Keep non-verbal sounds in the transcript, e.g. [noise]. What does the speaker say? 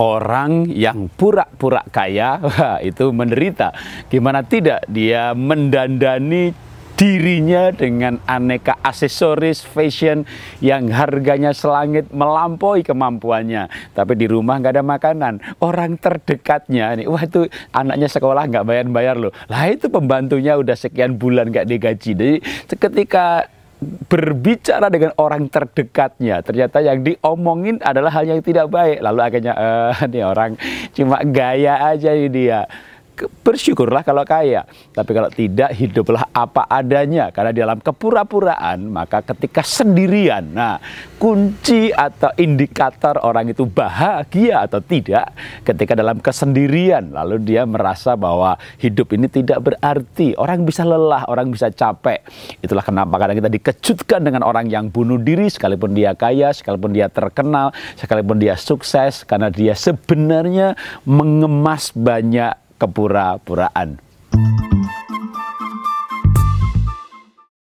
orang yang pura-pura kaya [laughs] itu menderita. Gimana tidak dia mendandani dirinya dengan aneka aksesoris fashion yang harganya selangit melampaui kemampuannya. Tapi di rumah nggak ada makanan. Orang terdekatnya ini, wah itu anaknya sekolah nggak bayar-bayar loh. Lah itu pembantunya udah sekian bulan nggak digaji. Jadi ketika berbicara dengan orang terdekatnya ternyata yang diomongin adalah hal yang tidak baik lalu akhirnya eh, ini [laughs] orang cuma gaya aja ini dia bersyukurlah kalau kaya. Tapi kalau tidak, hiduplah apa adanya. Karena di dalam kepura-puraan, maka ketika sendirian, nah kunci atau indikator orang itu bahagia atau tidak, ketika dalam kesendirian, lalu dia merasa bahwa hidup ini tidak berarti. Orang bisa lelah, orang bisa capek. Itulah kenapa kadang kita dikejutkan dengan orang yang bunuh diri, sekalipun dia kaya, sekalipun dia terkenal, sekalipun dia sukses, karena dia sebenarnya mengemas banyak kepura-puraan.